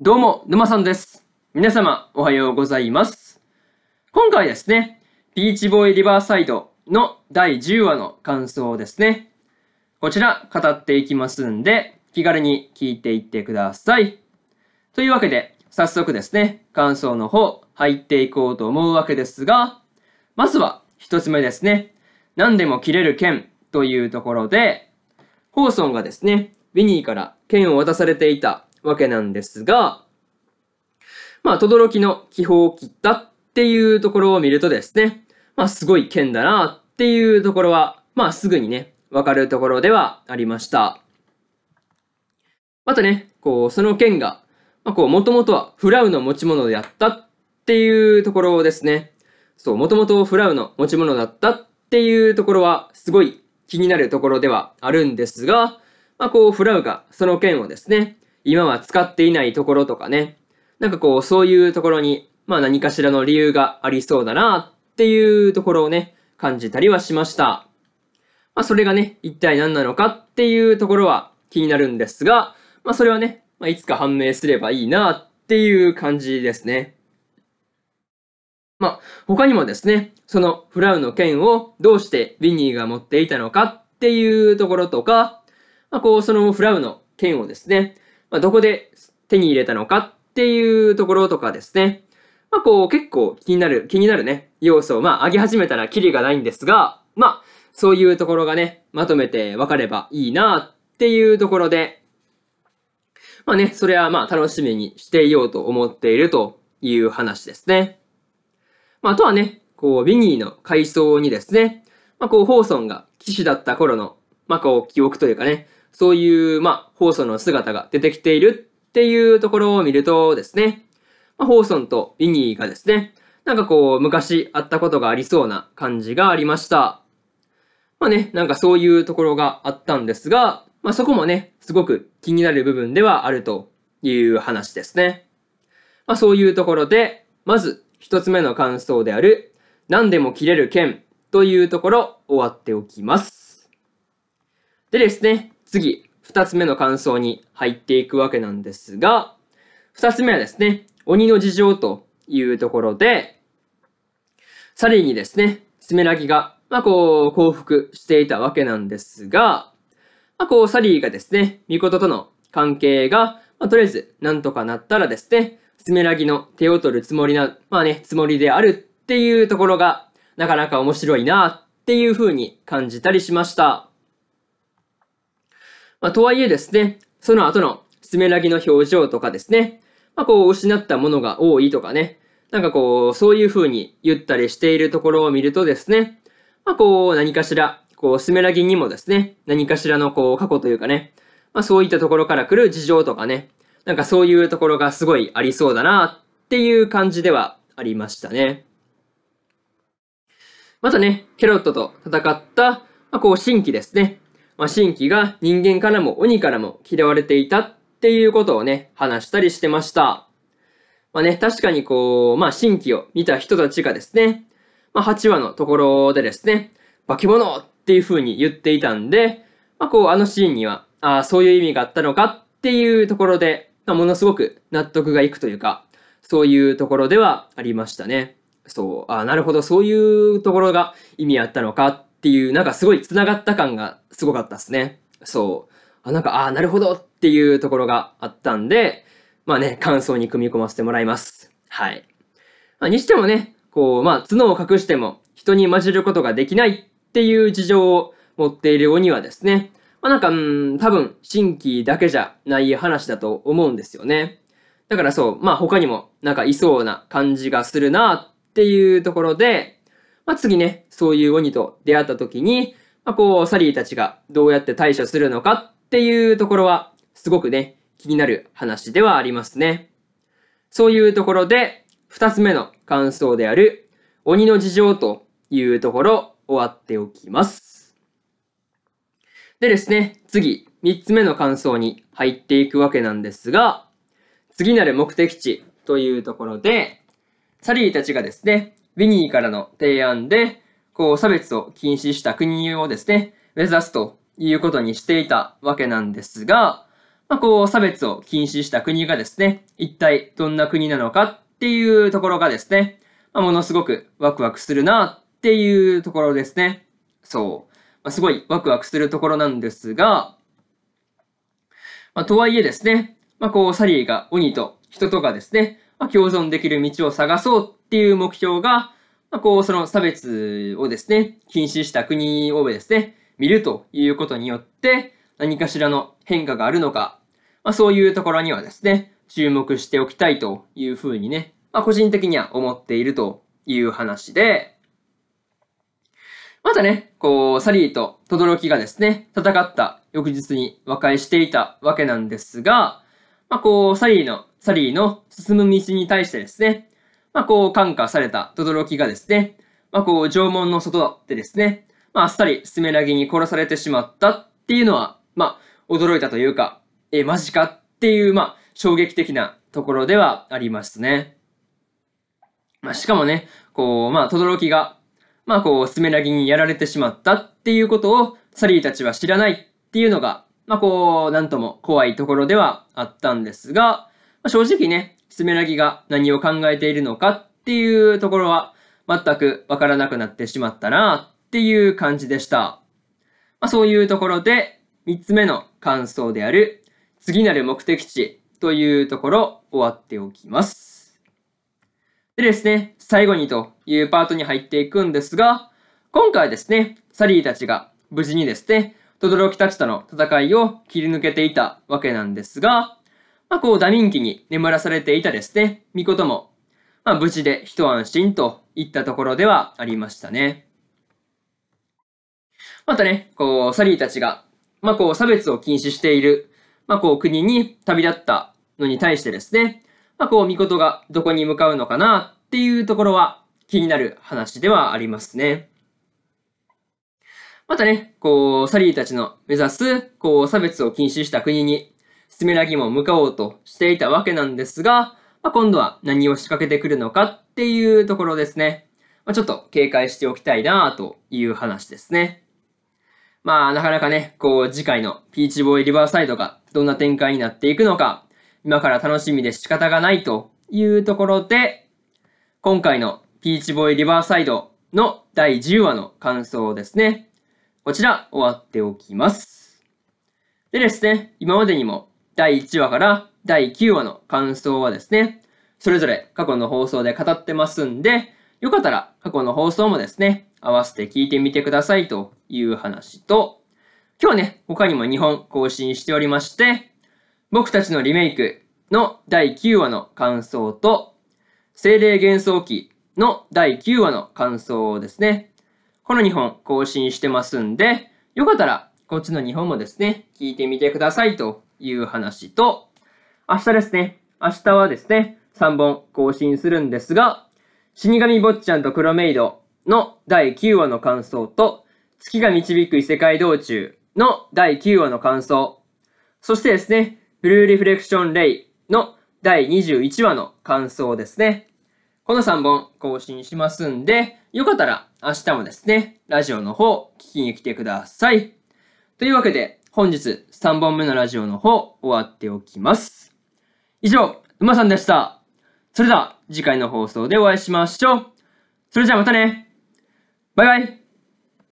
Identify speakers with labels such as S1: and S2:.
S1: どうも、沼さんです。皆様、おはようございます。今回ですね、ビーチボーイリバーサイドの第10話の感想ですね。こちら、語っていきますんで、気軽に聞いていってください。というわけで、早速ですね、感想の方、入っていこうと思うわけですが、まずは、一つ目ですね、何でも切れる剣というところで、ホーソンがですね、ウィニーから剣を渡されていたわけなんですが、まあ、轟の気泡を切ったっていうところを見るとですね、まあ、すごい剣だなっていうところは、まあ、すぐにね、わかるところではありました。またね、こう、その剣が、まあ、こう、もともとはフラウの持ち物であったっていうところですね。そう、もともとフラウの持ち物だったっていうところは、すごい気になるところではあるんですが、まあ、こう、フラウがその剣をですね、今は使っていないところとかね、なんかこう、そういうところに、まあ何かしらの理由がありそうだなっていうところをね、感じたりはしました。まあそれがね、一体何なのかっていうところは気になるんですが、まあそれはね、まあ、いつか判明すればいいなっていう感じですね。まあ他にもですね、そのフラウの剣をどうしてビニーが持っていたのかっていうところとか、まあこうそのフラウの剣をですね、まあ、どこで手に入れたのかっていうところとかですね。まあ、こう、結構気になる、気になるね、要素を、まあ、上げ始めたらキリがないんですが、まあ、そういうところがね、まとめて分かればいいなっていうところで、まあね、それはまあ楽しみにしていようと思っているという話ですね。まあ、あとはね、こう、ビニーの回想にですね、まあ、こう、ホーソンが騎士だった頃の、まあ、こう、記憶というかね、そういう、まあ、ホーソンの姿が出てきているっていうところを見るとですね、まあ、ホーソンとビニーがですね、なんかこう、昔あったことがありそうな感じがありました。まあね、なんかそういうところがあったんですが、まあそこもね、すごく気になる部分ではあるという話ですね。まあそういうところで、まず一つ目の感想である、何でも切れる剣というところ終わっておきます。でですね、次、2つ目の感想に入っていくわけなんですが、2つ目はですね、鬼の事情というところで、サリーにですね、スメラギが、まあこう、降伏していたわけなんですが、まあこう、サリーがですね、ミコトとの関係が、まあとりあえず、なんとかなったらですね、スメラギの手を取るつもりな、まあね、つもりであるっていうところが、なかなか面白いなっていう風に感じたりしました。まあ、とはいえですね、その後のスメラギの表情とかですね、まあ、こう、失ったものが多いとかね、なんかこう、そういう風に言ったりしているところを見るとですね、まあ、こう、何かしら、こう、スメラギにもですね、何かしらのこう、過去というかね、まあ、そういったところから来る事情とかね、なんかそういうところがすごいありそうだなっていう感じではありましたね。またね、ケロットと戦った、まあ、こう新規ですね。まあ、神器が人間からも鬼からも嫌われていたっていうことをね、話したりしてました。まあね、確かにこう、まあ、新規を見た人たちがですね、まあ、8話のところでですね、化け物っていう風に言っていたんで、まあ、こう、あのシーンには、ああ、そういう意味があったのかっていうところで、まあ、ものすごく納得がいくというか、そういうところではありましたね。そう、ああ、なるほど、そういうところが意味あったのかっっていう、なんかすごい繋がった感がすごかったですね。そう。あ、なんか、ああ、なるほどっていうところがあったんで、まあね、感想に組み込ませてもらいます。はい。まあ、にしてもね、こう、まあ、角を隠しても人に混じることができないっていう事情を持っている鬼はですね、まあなんか、うん、多分、新規だけじゃない話だと思うんですよね。だからそう、まあ他にもなんかいそうな感じがするなっていうところで、まあ、次ね、そういう鬼と出会った時に、まあ、こう、サリーたちがどうやって対処するのかっていうところは、すごくね、気になる話ではありますね。そういうところで、二つ目の感想である、鬼の事情というところ、終わっておきます。でですね、次、三つ目の感想に入っていくわけなんですが、次なる目的地というところで、サリーたちがですね、ビニーからの提案で、こう、差別を禁止した国をですね、目指すということにしていたわけなんですが、まあ、こう、差別を禁止した国がですね、一体どんな国なのかっていうところがですね、まあ、ものすごくワクワクするなっていうところですね。そう。まあ、すごいワクワクするところなんですが、まあ、とはいえですね、まあ、こう、サリーが鬼と人とかですね、まあ、共存できる道を探そうっていう目標が、まあ、こう、その差別をですね、禁止した国をですね、見るということによって、何かしらの変化があるのか、まあ、そういうところにはですね、注目しておきたいというふうにね、まあ、個人的には思っているという話で、またね、こう、サリーと轟がですね、戦った翌日に和解していたわけなんですが、まあ、こう、サリーの、サリーの進む道に対してですね、まあ、こう、感化された轟がですね、まあ、こう、縄文の外でですね、まあ、あっさりスメラギに殺されてしまったっていうのは、まあ、驚いたというか、えマジかっていう、まあ、衝撃的なところではありますね。まあ、しかもね、こう、まあ、きが、まあ、こう、スメラギにやられてしまったっていうことを、サリーたちは知らないっていうのが、まあ、こう、なんとも怖いところではあったんですが、まあ、正直ね、つめメラギが何を考えているのかっていうところは全くわからなくなってしまったなっていう感じでした。まあ、そういうところで3つ目の感想である次なる目的地というところ終わっておきます。でですね、最後にというパートに入っていくんですが、今回ですね、サリーたちが無事にですね、轟たちとの戦いを切り抜けていたわけなんですが、まあ、こうダミンキに眠らされていたですね、コトも、まあ、無事で一安心といったところではありましたね。またね、こう、サリーたちが、まあ、こう、差別を禁止している、まあ、こう、国に旅立ったのに対してですね、まあ、こう、御トがどこに向かうのかなっていうところは気になる話ではありますね。またね、こう、サリーたちの目指す、こう、差別を禁止した国にスメラギも向かおうとしていたわけなんですが、まあ、今度は何を仕掛けてくるのかっていうところですね。まあ、ちょっと警戒しておきたいなという話ですね。まあ、なかなかね、こう、次回のピーチボーイリバーサイドがどんな展開になっていくのか、今から楽しみで仕方がないというところで、今回のピーチボーイリバーサイドの第10話の感想ですね。こちら、終わっておきます。でですね、今までにも第1話から第9話の感想はですね、それぞれ過去の放送で語ってますんで、よかったら過去の放送もですね、合わせて聞いてみてくださいという話と、今日ね、他にも2本更新しておりまして、僕たちのリメイクの第9話の感想と、精霊幻想記の第9話の感想をですね、この2本更新してますんで、よかったらこっちの2本もですね、聞いてみてくださいという話と、明日ですね。明日はですね、3本更新するんですが、死神坊ちゃんと黒メイドの第9話の感想と、月が導く異世界道中の第9話の感想、そしてですね、ブルーリフレクションレイの第21話の感想ですね。この3本更新しますんで、よかったら明日もですね、ラジオの方聞きに来てください。というわけで、本日3本目のラジオの方終わっておきます。以上、馬さんでした。それでは次回の放送でお会いしましょう。それじゃあまたね。バイバイ。